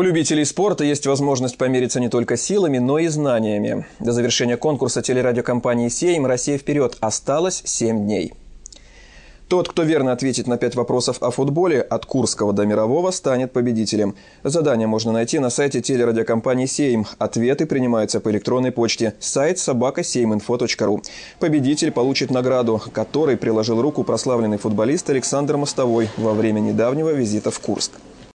У любителей спорта есть возможность помериться не только силами, но и знаниями. До завершения конкурса телерадиокомпании «Сейм» «Россия вперед» осталось 7 дней. Тот, кто верно ответит на 5 вопросов о футболе от Курского до Мирового, станет победителем. Задание можно найти на сайте телерадиокомпании «Сейм». Ответы принимаются по электронной почте сайт собакасейминфо.ру. Победитель получит награду, которой приложил руку прославленный футболист Александр Мостовой во время недавнего визита в Курск.